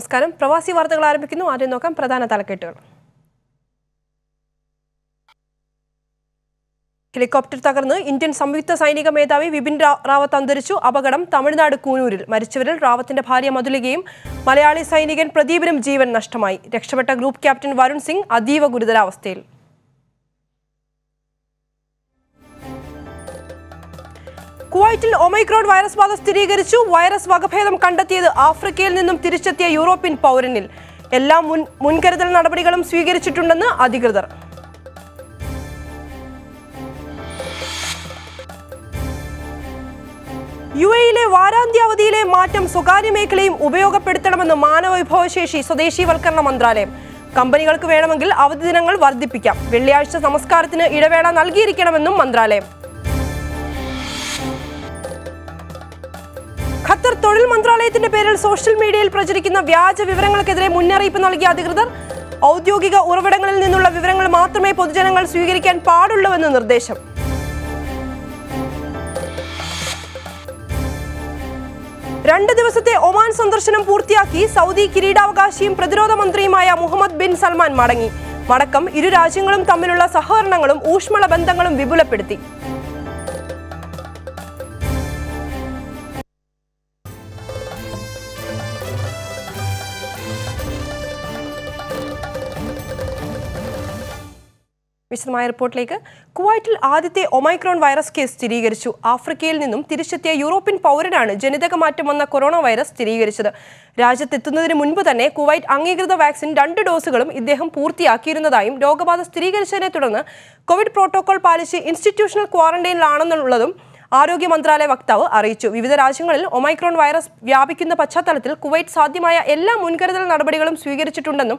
നമസ്കാരം പ്രവാസി വാർത്തകൾ ആരംഭിക്കുന്നു ആദ്യം നോക്കാം പ്രധാന തലക്കെട്ടുകൾ ഹെലികോപ്റ്റർ തകർന്ന് ഇന്ത്യൻ സംയുക്ത സൈനിക മേധാവി വിപിൻ റാവത്ത് അന്തരിച്ചു അപകടം തമിഴ്നാട് കൂനൂരിൽ മരിച്ചവരിൽ റാവത്തിന്റെ ഭാര്യ മധുലികയും മലയാളി സൈനികൻ പ്രദീപിനും ജീവൻ നഷ്ടമായി രക്ഷപ്പെട്ട ഗ്രൂപ്പ് ക്യാപ്റ്റൻ വരുൺ സിംഗ് അതീവ ഗുരുതരാവസ്ഥയിൽ കുവൈറ്റിൽ ഒമൈക്രോൺ വൈറസ് ബാധ സ്ഥിരീകരിച്ചു വൈറസ് വകഭേദം കണ്ടെത്തിയത് ആഫ്രിക്കയിൽ നിന്നും തിരിച്ചെത്തിയ യൂറോപ്യൻ പൗരനിൽ എല്ലാ മുൻകരുതൽ നടപടികളും സ്വീകരിച്ചിട്ടുണ്ടെന്ന് അധികൃതർ യു എയിലെ വാരാന്ത്യാവധിയിലെ മാറ്റം സ്വകാര്യ മേഖലയും ഉപയോഗപ്പെടുത്തണമെന്ന് മാനവവിഭവശേഷി സ്വദേശീവൽക്കരണ മന്ത്രാലയം കമ്പനികൾക്ക് വേണമെങ്കിൽ അവധി ദിനങ്ങൾ വർദ്ധിപ്പിക്കാം വെള്ളിയാഴ്ച സംസ്കാരത്തിന് ഇടവേള നൽകിയിരിക്കണമെന്നും മന്ത്രാലയം ഖത്തർ തൊഴിൽ മന്ത്രാലയത്തിന്റെ പേരിൽ സോഷ്യൽ മീഡിയയിൽ പ്രചരിക്കുന്ന വ്യാജ വിവരങ്ങൾക്കെതിരെ മുന്നറിയിപ്പ് നൽകിയ അധികൃതർ ഔദ്യോഗിക ഉറവിടങ്ങളിൽ നിന്നുള്ള വിവരങ്ങൾ മാത്രമേ പൊതുജനങ്ങൾ സ്വീകരിക്കാൻ പാടുള്ളൂവെന്ന് നിർദ്ദേശം രണ്ട് ദിവസത്തെ ഒമാൻ സന്ദർശനം പൂർത്തിയാക്കി സൗദി കിരീടാവകാശിയും പ്രതിരോധ മന്ത്രിയുമായ മുഹമ്മദ് ബിൻ സൽമാൻ മടങ്ങി മടക്കം ഇരു രാജ്യങ്ങളും തമ്മിലുള്ള സഹകരണങ്ങളും ഊഷ്മള ബന്ധങ്ങളും വിപുലപ്പെടുത്തി വിശദമായ റിപ്പോർട്ടിലേക്ക് കുവൈറ്റിൽ ആദ്യത്തെ ഒമൈക്രോൺ വൈറസ് കേസ് സ്ഥിരീകരിച്ചു ആഫ്രിക്കയിൽ നിന്നും തിരിച്ചെത്തിയ യൂറോപ്യൻ പൗരനാണ് ജനിതക മാറ്റം വന്ന കൊറോണ വൈറസ് സ്ഥിരീകരിച്ചത് രാജ്യത്തെത്തുന്നതിന് മുൻപ് തന്നെ കുവൈറ്റ് അംഗീകൃത വാക്സിൻ രണ്ട് ഡോസുകളും ഇദ്ദേഹം പൂർത്തിയാക്കിയിരുന്നതായും രോഗബാധ സ്ഥിരീകരിച്ചതിനെ തുടർന്ന് കോവിഡ് പ്രോട്ടോകോൾ പാലിച്ച് ഇൻസ്റ്റിറ്റ്യൂഷണൽ ക്വാറന്റൈനിലാണെന്നുള്ളതും ആരോഗ്യ മന്ത്രാലയ വക്താവ് അറിയിച്ചു വിവിധ രാജ്യങ്ങളിൽ ഒമൈക്രോൺ വൈറസ് വ്യാപിക്കുന്ന പശ്ചാത്തലത്തിൽ കുവൈറ്റ് സാധ്യമായ എല്ലാ മുൻകരുതൽ നടപടികളും സ്വീകരിച്ചിട്ടുണ്ടെന്നും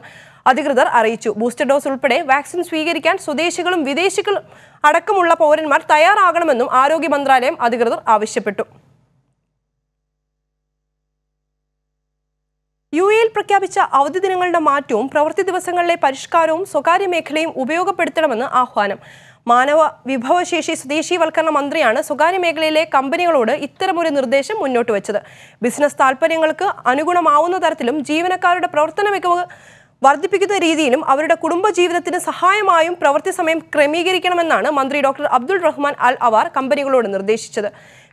അധികൃതർ അറിയിച്ചു ബൂസ്റ്റർ ഡോസ് ഉൾപ്പെടെ വാക്സിൻ സ്വീകരിക്കാൻ സ്വദേശികളും വിദേശികളും അടക്കമുള്ള പൗരന്മാർ തയ്യാറാകണമെന്നും ആരോഗ്യ മന്ത്രാലയം അധികൃതർ ആവശ്യപ്പെട്ടു യു എയിൽ പ്രഖ്യാപിച്ച അവധി ദിനങ്ങളുടെ മാറ്റവും പ്രവൃത്തി ദിവസങ്ങളിലെ പരിഷ്കാരവും സ്വകാര്യ മേഖലയും ഉപയോഗപ്പെടുത്തണമെന്ന് ആഹ്വാനം മാനവ വിഭവശേഷി സ്വദേശീവൽക്കരണ മന്ത്രിയാണ് സ്വകാര്യ മേഖലയിലെ കമ്പനികളോട് ഇത്തരമൊരു നിർദ്ദേശം മുന്നോട്ട് വെച്ചത് ബിസിനസ് താൽപ്പര്യങ്ങൾക്ക് അനുഗുണമാവുന്ന തരത്തിലും ജീവനക്കാരുടെ പ്രവർത്തന മികവ് വർദ്ധിപ്പിക്കുന്ന രീതിയിലും അവരുടെ കുടുംബജീവിതത്തിന് സഹായമായും പ്രവൃത്തി സമയം ക്രമീകരിക്കണമെന്നാണ് മന്ത്രി doctor Abdul Rahman Al Awar കമ്പനികളോട് നിർദ്ദേശിച്ചത്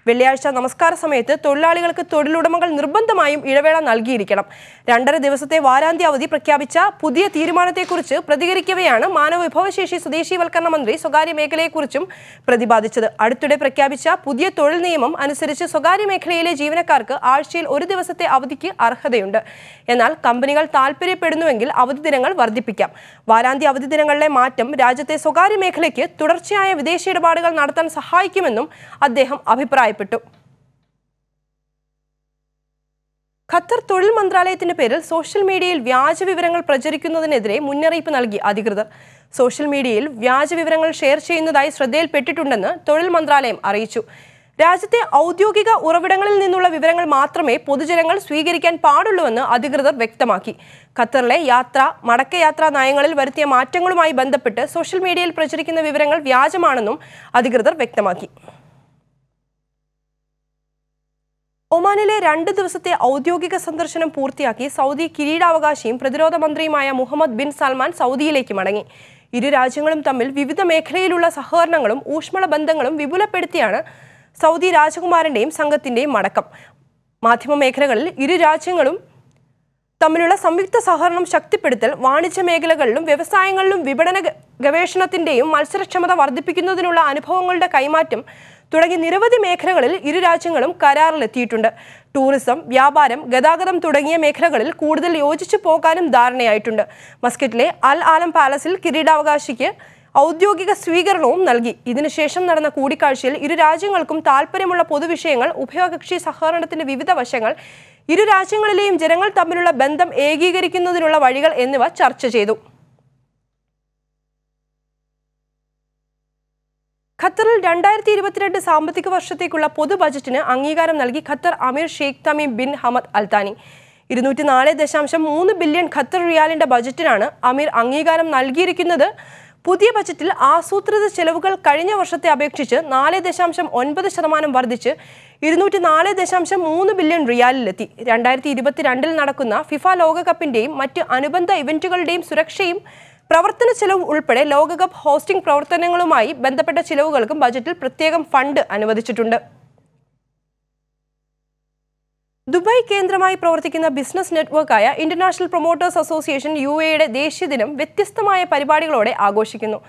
വെള്ളിയാഴ്ച നമസ്കാര സമയത്ത് തൊഴിലാളികൾക്ക് തൊഴിലുടമകൾ നിർബന്ധമായും ഇടവേള നൽകിയിരിക്കണം രണ്ടര ദിവസത്തെ വാരാന്ത്യ അവധി പ്രഖ്യാപിച്ച പുതിയ തീരുമാനത്തെക്കുറിച്ച് പ്രതികരിക്കവെയാണ് മാനവവിഭവശേഷി സ്വദേശീവൽക്കരണ മന്ത്രി സ്വകാര്യ മേഖലയെക്കുറിച്ചും പ്രതിപാദിച്ചത് അടുത്തിടെ പ്രഖ്യാപിച്ച പുതിയ തൊഴിൽ നിയമം അനുസരിച്ച് സ്വകാര്യ മേഖലയിലെ ജീവനക്കാർക്ക് ആഴ്ചയിൽ ഒരു ദിവസത്തെ അവധിക്ക് അർഹതയുണ്ട് എന്നാൽ കമ്പനികൾ താൽപ്പര്യപ്പെടുന്നുവെങ്കിൽ അവധി ദിനങ്ങൾ വർദ്ധിപ്പിക്കാം വാരാന്ത്യ അവധി ദിനങ്ങളിലെ മാറ്റം രാജ്യത്തെ സ്വകാര്യ മേഖലയ്ക്ക് തുടർച്ചയായ വിദേശ ഇടപാടുകൾ നടത്താൻ സഹായിക്കുമെന്നും അദ്ദേഹം അഭിപ്രായപ്പെട്ടു അഭിപ്രായപ്പെട്ടു ഖത്തർ തൊഴിൽ മന്ത്രാലയത്തിന്റെ പേരിൽ സോഷ്യൽ മീഡിയയിൽ വ്യാജ വിവരങ്ങൾ പ്രചരിക്കുന്നതിനെതിരെ മുന്നറിയിപ്പ് നൽകി അധികൃതർ സോഷ്യൽ മീഡിയയിൽ വ്യാജ വിവരങ്ങൾ ഷെയർ ചെയ്യുന്നതായി ശ്രദ്ധയിൽപ്പെട്ടിട്ടുണ്ടെന്ന് തൊഴിൽ മന്ത്രാലയം അറിയിച്ചു രാജ്യത്തെ ഔദ്യോഗിക ഉറവിടങ്ങളിൽ നിന്നുള്ള വിവരങ്ങൾ മാത്രമേ പൊതുജനങ്ങൾ സ്വീകരിക്കാൻ പാടുള്ളൂവെന്ന് അധികൃതർ വ്യക്തമാക്കി ഖത്തറിലെ യാത്ര മടക്കയാത്രാ നയങ്ങളിൽ വരുത്തിയ മാറ്റങ്ങളുമായി ബന്ധപ്പെട്ട് സോഷ്യൽ മീഡിയയിൽ പ്രചരിക്കുന്ന വിവരങ്ങൾ വ്യാജമാണെന്നും അധികൃതർ വ്യക്തമാക്കി ഒമാനിലെ രണ്ട് ദിവസത്തെ ഔദ്യോഗിക സന്ദർശനം പൂർത്തിയാക്കി സൗദി കിരീടാവകാശിയും പ്രതിരോധ മന്ത്രിയുമായ മുഹമ്മദ് ബിൻ സൽമാൻ സൗദിയിലേക്ക് മടങ്ങി ഇരു രാജ്യങ്ങളും തമ്മിൽ വിവിധ മേഖലയിലുള്ള സഹകരണങ്ങളും ഊഷ്മള ബന്ധങ്ങളും വിപുലപ്പെടുത്തിയാണ് സൗദി രാജകുമാരന്റെയും സംഘത്തിന്റെയും മടക്കം മാധ്യമ മേഖലകളിൽ ഇരു രാജ്യങ്ങളും തമ്മിലുള്ള സംയുക്ത സഹകരണം ശക്തിപ്പെടുത്തൽ വാണിജ്യ മേഖലകളിലും വ്യവസായങ്ങളിലും വിപണന ഗവേഷണത്തിന്റെയും മത്സരക്ഷമത വർദ്ധിപ്പിക്കുന്നതിനുള്ള അനുഭവങ്ങളുടെ കൈമാറ്റം തുടങ്ങി നിരവധി മേഖലകളിൽ ഇരു രാജ്യങ്ങളും കരാറിലെത്തിയിട്ടുണ്ട് ടൂറിസം വ്യാപാരം ഗതാഗതം തുടങ്ങിയ മേഖലകളിൽ കൂടുതൽ യോജിച്ചു പോകാനും ധാരണയായിട്ടുണ്ട് മസ്കറ്റിലെ അൽ ആലം പാലസിൽ കിരീടാവകാശിക്ക് ഔദ്യോഗിക സ്വീകരണവും നൽകി ഇതിനുശേഷം നടന്ന കൂടിക്കാഴ്ചയിൽ ഇരു രാജ്യങ്ങൾക്കും താല്പര്യമുള്ള പൊതുവിഷയങ്ങൾ ഉഭയകക്ഷി സഹകരണത്തിന്റെ വിവിധ വശങ്ങൾ ഇരു രാജ്യങ്ങളിലെയും ജനങ്ങൾ തമ്മിലുള്ള ബന്ധം ഏകീകരിക്കുന്നതിനുള്ള വഴികൾ എന്നിവ ചർച്ച ചെയ്തു ഖത്തറിൽ രണ്ടായിരത്തി ഇരുപത്തിരണ്ട് സാമ്പത്തിക വർഷത്തേക്കുള്ള പൊതു ബജറ്റിന് അംഗീകാരം നൽകി Qatar Emir Sheikh Tamim bin Hamad Al Thani ഇരുന്നൂറ്റി നാല് ദശാംശം മൂന്ന് ബില്യൺ ഖത്തർ റിയാലിന്റെ ബജറ്റിനാണ് അമീർ അംഗീകാരം നൽകിയിരിക്കുന്നത് പുതിയ ബജറ്റിൽ ആസൂത്രിത ചെലവുകൾ കഴിഞ്ഞ വർഷത്തെ അപേക്ഷിച്ച് നാല് ദശാംശം ഒൻപത് ശതമാനം വർദ്ധിച്ച് ഇരുന്നൂറ്റി നാല് ദശാംശം മൂന്ന് ബില്യൺ റിയാലിലെത്തി രണ്ടായിരത്തി ഇരുപത്തിരണ്ടിൽ നടക്കുന്ന ഫിഫ ലോകകപ്പിന്റെയും മറ്റ് അനുബന്ധ ഇവന്റുകളുടെയും സുരക്ഷയും പ്രവർത്തന ചെലവ് ഉൾപ്പെടെ ലോകകപ്പ് ഹോസ്റ്റിംഗ് പ്രവർത്തനങ്ങളുമായി ബന്ധപ്പെട്ട ചിലവുകൾക്കും ബജറ്റിൽ പ്രത്യേകം ഫണ്ട് അനുവദിച്ചിട്ടുണ്ട് ദുബായ് കേന്ദ്രമായി പ്രവർത്തിക്കുന്ന ബിസിനസ് നെറ്റ്വർക്കായ ഇന്റർനാഷണൽ പ്രൊമോട്ടേഴ്സ് അസോസിയേഷൻ യു എയുടെ ദേശീയ ദിനം വ്യത്യസ്തമായ പരിപാടികളോടെ ആഘോഷിക്കുന്നു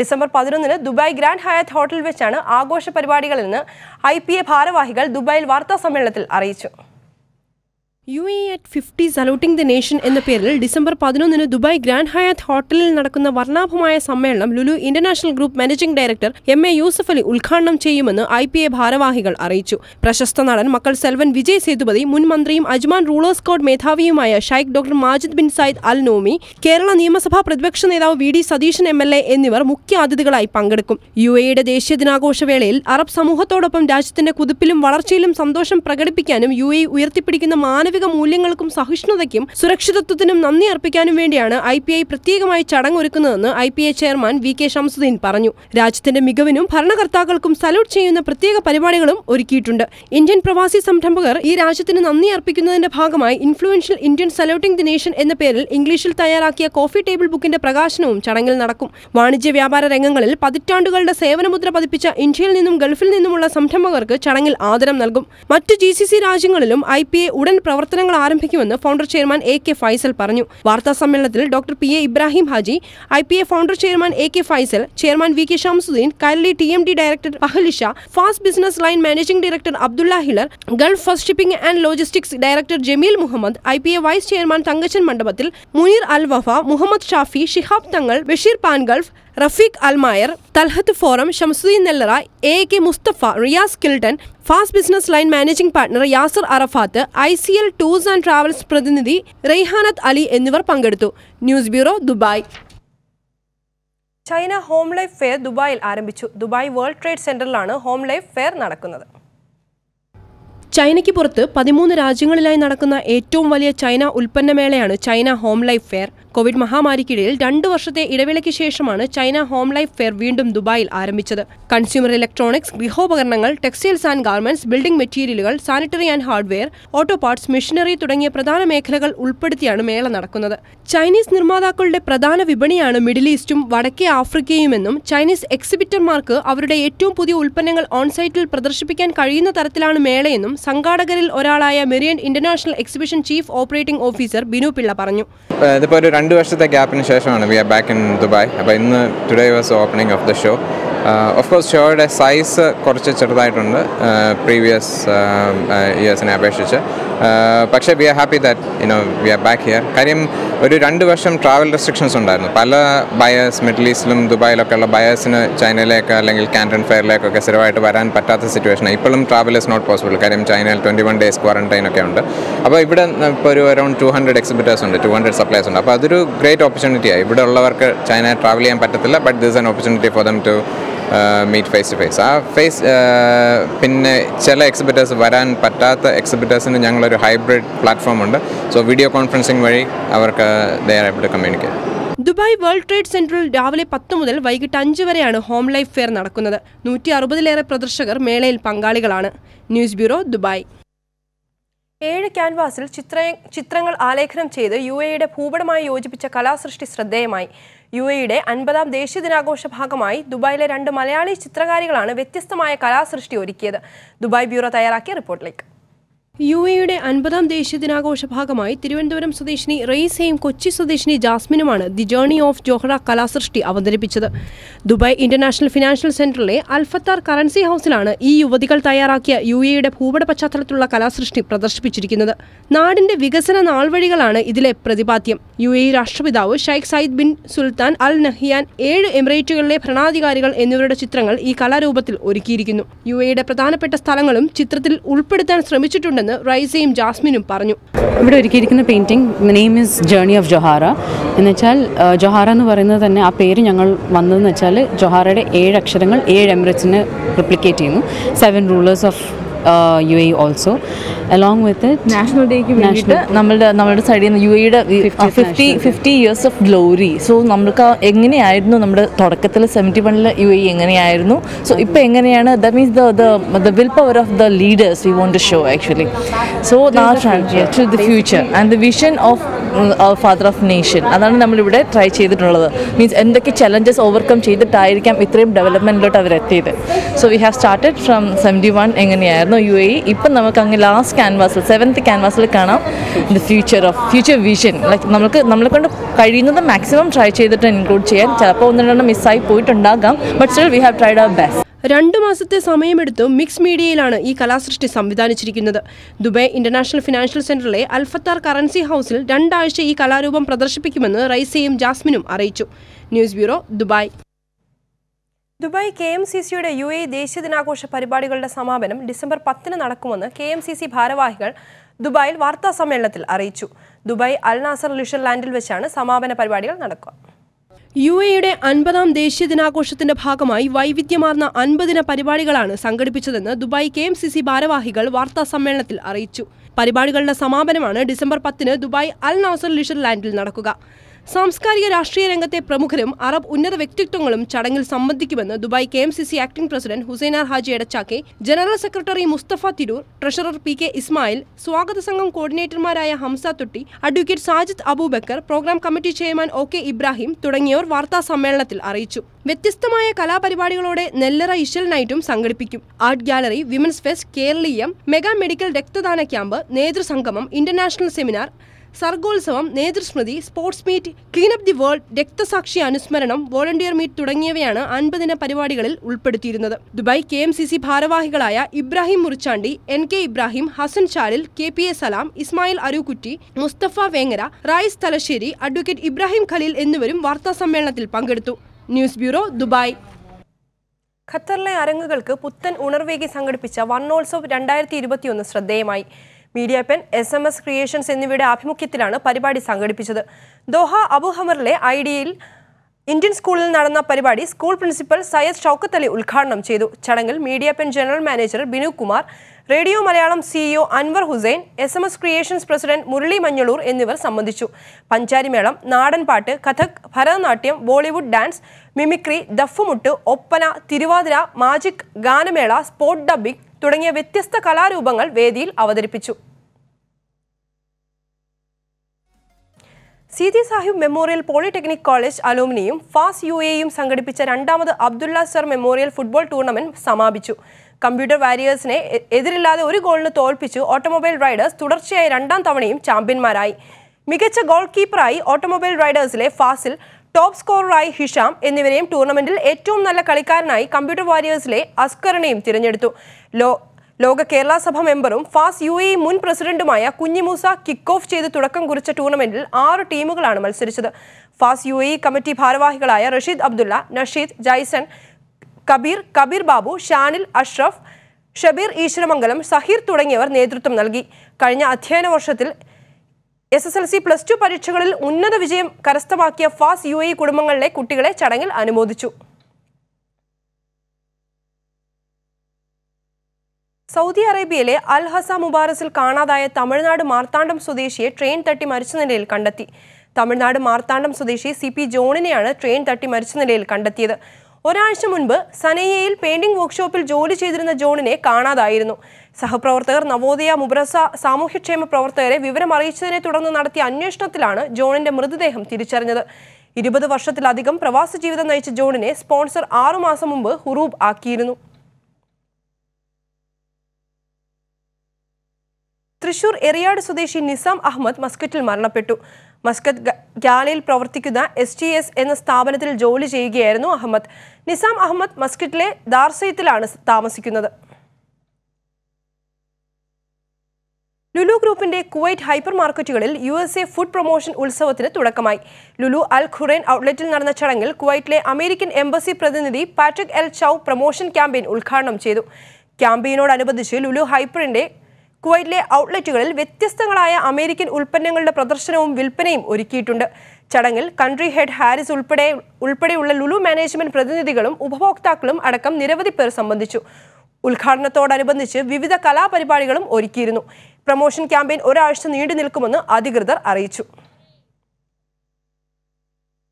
ഡിസംബർ പതിനൊന്നിന് ദുബായ് ഗ്രാൻഡ് ഹയാത്ത് ഹോട്ടലിൽ വെച്ചാണ് ആഘോഷ പരിപാടികളെന്ന് ഐ ഭാരവാഹികൾ ദുബായിൽ വാർത്താ സമ്മേളനത്തിൽ അറിയിച്ചു U A at fifty saluting the nation എന്ന പേരിൽ ഡിസംബർ പതിനൊന്നിന് ദുബായ് ഗ്രാൻഡ് ഹയാത്ത് ഹോട്ടലിൽ നടക്കുന്ന വർണ്ണാഭമായ സമ്മേളനം Lulu international group managing director M A Yusuff Ali ഉദ്ഘാടനം ചെയ്യുമെന്ന് ഐ പി എ ഭാരവാഹികൾ അറിയിച്ചു പ്രശസ്ത നടൻ മക്കൾ സെൽവൻ വിജയ് സേതുപതി മുൻ മന്ത്രിയും അജ്മാൻ റൂളേഴ്സ് കോഡ് മേധാവിയുമായ Sheikh doctor Majid bin Saeed Al Nuaimi Kerala നിയമസഭാ പ്രതിപക്ഷ നേതാവ് V D Satheesan M L A എന്നിവർ മുഖ്യ അതിഥികളായി പങ്കെടുക്കും യു എയുടെ ദേശീയ ദിനാഘോഷ വേളയിൽ അറബ് സമൂഹത്തോടൊപ്പം രാജ്യത്തിന്റെ കുതിപ്പിലും വളർച്ചയിലും സന്തോഷം പ്രകടിപ്പിക്കാനും യു എ ഉയർത്തിപ്പിടിക്കുന്ന മാനവിക മാനവിക മൂല്യങ്ങൾക്കും സഹിഷ്ണുതയ്ക്കും സുരക്ഷിതത്വത്തിനും നന്ദി അർപ്പിക്കാനും വേണ്ടിയാണ് ഐ പി ഐ പ്രത്യേകമായി ചടങ്ങൊരുക്കുന്നതെന്ന് I P I chairman V K Shamsudheen പറഞ്ഞു രാജ്യത്തിന്റെ മികവിനും ഭരണകർത്താക്കൾക്കും സല്യൂട്ട് ചെയ്യുന്ന പ്രത്യേക പരിപാടികളും ഒരുക്കിയിട്ടുണ്ട് ഇന്ത്യൻ പ്രവാസി സംരംഭകർ ഈ രാജ്യത്തിന് നന്ദി അർപ്പിക്കുന്നതിന്റെ ഭാഗമായി influential Indian saluting the nation എന്ന പേരിൽ ഇംഗ്ലീഷിൽ തയ്യാറാക്കിയ കോഫി ടേബിൾ ബുക്കിന്റെ പ്രകാശനവും ചടങ്ങിൽ നടക്കും വാണിജ്യ വ്യാപാര രംഗങ്ങളിൽ പതിറ്റാണ്ടുകളുടെ സേവനമുദ്ര പതിപ്പിച്ച ഇന്ത്യയിൽ നിന്നും ഗൾഫിൽ നിന്നുമുള്ള സംരംഭകർക്ക് ചടങ്ങിൽ ആദരം നൽകും മറ്റു ജി രാജ്യങ്ങളിലും ഐ ഉടൻ പ്രവർത്തനം പ്രവർത്തനങ്ങൾ ആരംഭിക്കുമെന്ന് founder chairman A K Faisal പറഞ്ഞു വാർത്താ സമ്മേളനത്തിൽ doctor P A Ibrahim Haji I P A founder chairman A K Faisal chairman V K Shamsudheen കൈലി ടി എം ഡി ഡയറക്ടർ അഹലിഷ fast business line managing director Abdulla ഹിലർ Gulf first shipping and logistics director Jameel Muhammad I P A vice chairman Thankachan Mandapathil Muneer Al Wafa Muhammad Shafi Shihab Thangal Basheer pan Gulf Rafeeq അൽമായർ Thalhath forum Shamsuddin Nellara A K Musthafa Riyas കിൽട്ടൺ fast business line managing partner Yasar Arafath I C L tours and travels പ്രതിനിധി റെയ്ഹാനത്ത് അലി എന്നിവർ പങ്കെടുത്തു news bureau Dubai China home life fair ദുബായിൽ ആരംഭിച്ചു Dubai world trade സെന്ററിലാണ് home life fair നടക്കുന്നത് ചൈനയ്ക്ക് പുറത്ത് പതിമൂന്ന് രാജ്യങ്ങളിലായി നടക്കുന്ന ഏറ്റവും വലിയ ചൈന ഉൽപ്പന്നമേളയാണ് China home life fair Covid മഹാമാരിക്കിടയിൽ രണ്ട് വർഷത്തെ ഇടവേളയ്ക്ക് ശേഷമാണ് ചൈന ഹോം ലൈഫ് ഫെയർ വീണ്ടും ദുബായിൽ ആരംഭിച്ചത് കൺസ്യൂമർ ഇലക്ട്രോണിക്സ് ഗൃഹോപകരണങ്ങൾ ടെക്സ്റ്റൈൽസ് ആൻഡ് ഗാർമെന്റ്സ് ബിൽഡിംഗ് മെറ്റീരിയലുകൾ sanitary and hardware auto parts machinery തുടങ്ങിയ പ്രധാന മേഖലകൾ ഉൾപ്പെടുത്തിയാണ് മേള നടക്കുന്നത് ചൈനീസ് നിർമ്മാതാക്കളുടെ പ്രധാന വിപണിയാണ് മിഡിൽ ഈസ്റ്റും വടക്കേ ആഫ്രിക്കയുമെന്നും ചൈനീസ് എക്സിബിറ്റർമാർക്ക് അവരുടെ ഏറ്റവും പുതിയ ഉൽപ്പന്നങ്ങൾ ഓൺസൈറ്റിൽ പ്രദർശിപ്പിക്കാൻ കഴിയുന്ന തരത്തിലാണ് മേളയെന്നും സംഘാടകരിൽ ഒരാളായ മെറിയൻ international exhibition chief operating officer Binu Pillai പറഞ്ഞു രണ്ട് വർഷത്തെ ഗ്യാപ്പിന് ശേഷമാണ് we are back in Dubai അപ്പോൾ ഇന്ന് today was opening of the show of uh, course ഷോയുടെ സൈസ് കുറച്ച് ചെറുതായിട്ടുണ്ട് പ്രീവിയസ് uh, ഇയേഴ്സിനെ um, uh, അപേക്ഷിച്ച് പക്ഷേ we are happy that you know we are back here കാര്യം ഒരു രണ്ട് വർഷം ട്രാവൽ റെസ്ട്രിക്ഷൻസ് ഉണ്ടായിരുന്നു പല ബയേഴ്സ് മിഡിൽ ഈസ്റ്റിലും ദുബായിലൊക്കെ ഉള്ള ബയേഴ്സിന് ചൈനയിലേക്ക് അല്ലെങ്കിൽ കാൻഡൻ ഫെയറിലേക്കൊക്കെ സ്ഥിരമായിട്ട് വരാൻ പറ്റാത്ത സിറ്റുവേഷനാണ് ഇപ്പോഴും ട്രാവൽ ഇസ് നോട്ട് പോസിബിൾ കാര്യം ചൈനയിൽ ട്വൻറ്റി വൺ ഡേയ്സ് ക്വാറൻറ്റൈൻ ഒക്കെ ഉണ്ട് അപ്പോൾ ഇവിടെ ഇപ്പോൾ ഒരു അറൌണ്ട് ടു ഹൺഡ്രഡ് എക്സിബിറ്റേഴ്സ് ഉണ്ട് ടു ഹൺഡ്രഡ് സപ്ലൈസ് ഉണ്ട് അപ്പോൾ അതൊരു ഗ്രേറ്റ് ഓപ്പർച്യൂണിറ്റിയാണ് ഇവിടെ ഉള്ളവർക്ക് ചൈന ട്രാവൽ ചെയ്യാൻ പറ്റത്തില്ല but this an opportunity for them to meet face to face ആ ഫേസ് പിന്നെ ചില എക്സിബിറ്റേഴ്സ് വരാൻ പറ്റാത്ത എക്സിബിറ്റേഴ്സിന് ഞങ്ങളൊരു ഹൈബ്രിഡ് പ്ലാറ്റ്ഫോം ഉണ്ട് സോ വീഡിയോ കോൺഫറൻസിംഗ് വഴി അവർക്ക് there to communicate Dubai world trade സെന്ററിൽ രാവിലെ പത്ത് മുതൽ വൈകിട്ട് അഞ്ച് വരെയാണ് ഹോം ലൈഫ് ഫെയർ നടക്കുന്നത് നൂറ്റി അറുപതിലേറെ പ്രദർശകർ മേളയിൽ പങ്കാളികളാണ് ന്യൂസ് ബ്യൂറോ ദുബായ് ഏഴ് ക്യാൻവാസിൽ ചിത്ര ചിത്രങ്ങൾ ആലേഖനം ചെയ്ത് യു എയുടെ ഭൂപടമായി യോജിപ്പിച്ച കലാസൃഷ്ടി ശ്രദ്ധേയമായി യു എയുടെ അൻപതാം ദേശീയ ദിനാഘോഷ ഭാഗമായി ദുബായിലെ രണ്ട് മലയാളി ചിത്രകാരികളാണ് വ്യത്യസ്തമായ കലാസൃഷ്ടി ഒരുക്കിയത് ദുബായ് ബ്യൂറോ തയ്യാറാക്കിയ റിപ്പോർട്ടിലേക്ക് യു എയുടെ അൻപതാം ദേശീയ ദിനാഘോഷ ഭാഗമായി തിരുവനന്തപുരം സ്വദേശിനി റെയ്സയും കൊച്ചി സ്വദേശിനി ജാസ്മിനുമാണ് ദി ജേണി ഓഫ് ജോഹ്റ കലാസൃഷ്ടി അവതരിപ്പിച്ചത് ദുബായ് ഇന്റർനാഷണൽ ഫിനാൻഷ്യൽ സെന്ററിലെ അൽഫത്താർ കറൻസി ഹൗസിലാണ് ഈ യുവതികൾ തയ്യാറാക്കിയ യു എയുടെ ഭൂപട പശ്ചാത്തലത്തിലുള്ള കലാസൃഷ്ടി പ്രദർശിപ്പിച്ചിരിക്കുന്നത് നാടിന്റെ വികസന നാൾവഴികളാണ് ഇതിലെ പ്രതിപാദ്യം യു എ രാഷ്ട്രപിതാവ് Sheikh Zayed bin Sultan Al Nahyan ഏഴ് എമിറേറ്റുകളിലെ ഭരണാധികാരികൾ എന്നിവരുടെ ചിത്രങ്ങൾ ഈ കലാരൂപത്തിൽ ഒരുക്കിയിരിക്കുന്നു യു എയുടെ പ്രധാനപ്പെട്ട സ്ഥലങ്ങളും ചിത്രത്തിൽ ഉൾപ്പെടുത്താൻ ശ്രമിച്ചിട്ടുണ്ടെന്ന് നൽകുമെന്ന് റൈസയും ജാസ്മിനും പറഞ്ഞു ഇവിടെ ഒരുക്കിയിരിക്കുന്ന painting name is journey of Johara എന്നുവെച്ചാൽ ജൊഹാറ എന്ന് പറയുന്നത് തന്നെ ആ പേര് ഞങ്ങൾ വന്നതെന്ന് വെച്ചാൽ ജൊഹാറയുടെ ഏഴ് അക്ഷരങ്ങൾ ഏഴ് എമിറേറ്റ്സിന് റിപ്ലിക്കേറ്റ് ചെയ്യുന്നു seven rulers of U A also along with national ഡേക്ക് വേണ്ടിയിട്ട് നമ്മളുടെ നമ്മുടെ സൈഡിൽ നിന്ന് യു എയുടെ fifty fifty years of glory so നമുക്ക് എങ്ങനെയായിരുന്നു നമ്മുടെ തുടക്കത്തിൽ സെവൻറ്റി വണ്ണിൽ യു എ e എങ്ങനെയായിരുന്നു സോ ഇപ്പോൾ എങ്ങനെയാണ് the means the the the will power of the leaders we want to show actually so to the future and the vision of father of nation അതാണ് നമ്മളിവിടെ try ചെയ്തിട്ടുള്ളത് means എന്തൊക്കെ challenges overcome ചെയ്തിട്ടായിരിക്കാം ഇത്രയും ഡെവലപ്മെൻറ്റിലോട്ട് അവരെത്തിയത് so we have started from seventy one എങ്ങനെയായിരുന്നു ഉണ്ടായിരുന്നു യു എ ഇപ്പം നമുക്ക് അങ്ങ് ലാസ്റ്റ് ക്യാൻവാസിൽ സെവന്ത് ക്യാൻവാസിൽ കാണാം the future of future vision like നമുക്ക് നമ്മളെ കൊണ്ട് കഴിയുന്നത് മാക്സിമം ട്രൈ ചെയ്തിട്ട് ഇൻക്ലൂഡ് ചെയ്യാൻ ചിലപ്പോൾ ഒന്നും രണ്ടും മിസ്സായി പോയിട്ടുണ്ടാകാം but still we have tried our best രണ്ട് മാസത്തെ സമയമെടുത്തു മിക്സ് മീഡിയയിലാണ് ഈ കലാസൃഷ്ടി സംവിധാനിച്ചിരിക്കുന്നത് ദുബൈ ഇന്റർനാഷണൽ ഫിനാൻഷ്യൽ സെന്ററിലെ അൽഫത്താർ കറൻസി ഹൗസിൽ രണ്ടാഴ്ച ഈ കലാരൂപം പ്രദർശിപ്പിക്കുമെന്ന് റൈസയും ജാസ്മിനും അറിയിച്ചു news bureau Dubai Dubai K M C സിയുടെ യു എ ദേശീയ ദിനാഘോഷ പരിപാടികളുടെ സമാപനം ഡിസംബർ പത്തിന് നടക്കുമെന്ന് കെ എം സി സി ഭാരവാഹികൾ ദുബായിൽ വാർത്താ സമ്മേളനത്തിൽ അറിയിച്ചു ദുബായ് അൽനാസർ ലിഷർ ലാൻഡിൽ വെച്ചാണ് സമാപന പരിപാടികൾ നടക്കുക യു എയുടെ അൻപതാം ദേശീയ ദിനാഘോഷത്തിന്റെ ഭാഗമായി വൈവിധ്യമാർന്ന അൻപതിന പരിപാടികളാണ് സംഘടിപ്പിച്ചതെന്ന് Dubai K M C C ഭാരവാഹികൾ വാർത്താ സമ്മേളനത്തിൽ അറിയിച്ചു പരിപാടികളുടെ സമാപനമാണ് ഡിസംബർ പത്തിന് ദുബായ് അൽ നാസർ ലിഷർ ലാൻഡിൽ നടക്കുക സാംസ്കാരിക രാഷ്ട്രീയ രംഗത്തെ പ്രമുഖരും അറബ് ഉന്നത വ്യക്തിത്വങ്ങളും ചടങ്ങിൽ സംബന്ധിക്കുമെന്ന് Dubai K M C C acting president Hussainar Haji Edachakkai general secretary Musthafa Tirur treasurer P K Ismail സ്വാഗത സംഘം കോർഡിനേറ്റർമാരായ Hamza Thotti advocate Sajid Aboobacker programme committee chairman O K Ibrahim തുടങ്ങിയവർ വാർത്താ സമ്മേളനത്തിൽ അറിയിച്ചു വ്യത്യസ്തമായ കലാപരിപാടികളോടെ നെല്ലറ ഇഷൽ നൈറ്റും സംഘടിപ്പിക്കും art gallery women's fest Keraleeyam mega medical രക്തദാന ക്യാമ്പ് നേതൃസംഗമം ഇന്റർനാഷണൽ സെമിനാർ സർഗോത്സവം നേതൃസ്മൃതി sports meet clean up the world രക്തസാക്ഷി അനുസ്മരണം വോളണ്ടിയർ മീറ്റ് തുടങ്ങിയവയാണ് അൻപതിന പരിപാടികളിൽ ഉൾപ്പെടുത്തിയിരുന്നത് Dubai K M C C ഭാരവാഹികളായ Ibrahim Murichandi N K Ibrahim Hassan Chalil K P A Salam Ismail Arookutty Musthafa Vengara Rayis Thalassery advocate Ibrahim Khaleel എന്നിവരും വാർത്താ സമ്മേളനത്തിൽ പങ്കെടുത്തു ന്യൂസ് ബ്യൂറോ ദുബായ് ഖത്തറിലെ അരങ്ങുകൾക്ക് പുത്തൻ ഉണർവേകി സംഘടിപ്പിച്ച വർണ്ണോത്സവ് രണ്ടായിരത്തി ഇരുപത്തിയൊന്ന് ശ്രദ്ധേയമായി പീഡിയാപ്പൻ എസ് എം എസ് ക്രിയേഷൻസ് എന്നിവയുടെ ആഭിമുഖ്യത്തിലാണ് പരിപാടി സംഘടിപ്പിച്ചത് ദോഹ അബുഹമറിലെ ഐ ഡിയിൽ ഇന്ത്യൻ സ്കൂളിൽ നടന്ന പരിപാടി സ്കൂൾ പ്രിൻസിപ്പൽ സയ്യദ് ഷൌക്കത്ത് അലി ഉദ്ഘാടനം ചെയ്തു ചടങ്ങിൽ Media Pen general manager Binu Kumar radio Malayalam CEO e Anwar Hussain S M S creations president Murali Manjaloor എന്നിവർ സംബന്ധിച്ചു പഞ്ചാരിമേളം നാടൻപാട്ട് Kathak Bharatanatyam Bollywood dance mimicry Duffmuttu Oppana Thiruvathira magic ഗാനമേള സ്പോട്ട് ഡബിക് തുടങ്ങിയ വ്യത്യസ്ത കലാരൂപങ്ങൾ വേദിയിൽ അവതരിപ്പിച്ചു G Sahib memorial polytechnic college അലോമിനിയും ഫാസ് യു എയും സംഘടിപ്പിച്ച രണ്ടാമത് Abdulla sir memorial football tournament സമാപിച്ചു കമ്പ്യൂട്ടർ വാരിയേഴ്സിനെ എതിരില്ലാതെ ഒരു ഗോളിന് തോൽപ്പിച്ചു ഓട്ടോമൊബൈൽ റൈഡേഴ്സ് തുടർച്ചയായി രണ്ടാം തവണയും ചാമ്പ്യന്മാരായി മികച്ച ഗോൾ കീപ്പറായി ഓട്ടോമൊബൈൽ റൈഡേഴ്സിലെ ഫാസിൽ ടോപ്പ് സ്കോററായി ഹിഷാം എന്നിവരെയും ടൂർണമെന്റിൽ ഏറ്റവും നല്ല കളിക്കാരനായി കമ്പ്യൂട്ടർ വാരിയേഴ്സിലെ അസ്കറിനെയും തിരഞ്ഞെടുത്തു ലോ ലോക കേരള സഭ മെമ്പറും ഫാസ് യു എ മുൻ പ്രസിഡന്റുമായ കുഞ്ഞിമൂസ കിക്ക് ഓഫ് ചെയ്ത് തുടക്കം കുറിച്ച ടൂർണമെന്റിൽ ആറ് ടീമുകളാണ് മത്സരിച്ചത് ഫാസ് യു കമ്മിറ്റി ഭാരവാഹികളായ റഷീദ് അബ്ദുള്ള നഷീദ് ജൈസൺ കബീർ കബീർ ബാബു ഷാനിൽ അഷ്റഫ് ഷബീർ ഈശ്വരമംഗലം സഹീർ തുടങ്ങിയവർ നേതൃത്വം നൽകി കഴിഞ്ഞ അധ്യയന വർഷത്തിൽ S S L C plus two പരീക്ഷകളിൽ ഉന്നത വിജയം കരസ്ഥമാക്കിയ ഫാസ് യു എ കുടുംബങ്ങളിലെ കുട്ടികളെ ചടങ്ങിൽ അനുമോദിച്ചു സൗദി അറേബ്യയിലെ അൽ ഹസ മുബാറസിൽ കാണാതായ തമിഴ്നാട് മാർത്താണ്ഡം സ്വദേശിയെ ട്രെയിൻ തട്ടി മരിച്ച നിലയിൽ കണ്ടെത്തി തമിഴ്നാട് മാർത്താണ്ഡം സ്വദേശി സി പി ജോണിനെയാണ് ട്രെയിൻ തട്ടി മരിച്ച നിലയിൽ കണ്ടെത്തിയത് ഒരാഴ്ച മുൻപ് സനയ്യയിൽ പെയിന്റിംഗ് വർക്ക്ഷോപ്പിൽ ജോലി ചെയ്തിരുന്ന ജോണിനെ കാണാതായിരുന്നു സഹപ്രവർത്തകർ നവോദയ മുബ്രസ സാമൂഹ്യക്ഷേമ പ്രവർത്തകരെ വിവരം അറിയിച്ചതിനെ തുടർന്ന് നടത്തിയ അന്വേഷണത്തിലാണ് ജോണിന്റെ മൃതദേഹം തിരിച്ചറിഞ്ഞത് ഇരുപത് വർഷത്തിലധികം പ്രവാസ ജീവിതം നയിച്ച ജോണിനെ സ്പോൺസർ ആറുമാസം മുമ്പ് ഹുറൂബ് ആക്കിയിരുന്നു തൃശൂർ എറിയാട് സ്വദേശി നിസാം അഹമ്മദ് മസ്കറ്റിൽ മരണപ്പെട്ടു മസ്കത്ത് ഗാലയിൽ പ്രവർത്തിക്കുന്ന എസ് ടി എസ് എന്ന സ്ഥാപനത്തിൽ ജോലി ചെയ്യുകയായിരുന്നു അഹമ്മദ് നിസാം അഹമ്മദ് മസ്കറ്റിലെ ദാർസയത്തിലാണ് താമസിക്കുന്നത് ലുലു ഗ്രൂപ്പിന്റെ കുവൈറ്റ് ഹൈപ്പർ മാർക്കറ്റുകളിൽ U S A food promotion ഉത്സവത്തിന് തുടക്കമായി ലുലു അൽ ഖുറൈൻ ഔട്ട്ലെറ്റിൽ നടന്ന ചടങ്ങിൽ കുവൈറ്റിലെ അമേരിക്കൻ എംബസി പ്രതിനിധി Patrick L Chow promotion campaign ഉദ്ഘാടനം ചെയ്തു ക്യാമ്പയിനോടനുബന്ധിച്ച് ലുലു ഹൈപ്പറിന്റെ കുവൈറ്റിലെ ഔട്ട്ലെറ്റുകളിൽ വ്യത്യസ്തങ്ങളായ അമേരിക്കൻ ഉൽപ്പന്നങ്ങളുടെ പ്രദർശനവും വിൽപ്പനയും ഒരുക്കിയിട്ടുണ്ട് ചടങ്ങിൽ കൺട്രി ഹെഡ് ഹാരിസ് ഉൾപ്പെടെ ഉൾപ്പെടെയുള്ള ലുലു മാനേജ്മെന്റ് പ്രതിനിധികളും ഉപഭോക്താക്കളും അടക്കം നിരവധി പേർ സംബന്ധിച്ചു ഉദ്ഘാടനത്തോടനുബന്ധിച്ച് വിവിധ കലാപരിപാടികളും ഒരുക്കിയിരുന്നു പ്രമോഷൻ ക്യാമ്പയിൻ ഒരാഴ്ച നീണ്ടു നിൽക്കുമെന്ന് അധികൃതർ അറിയിച്ചു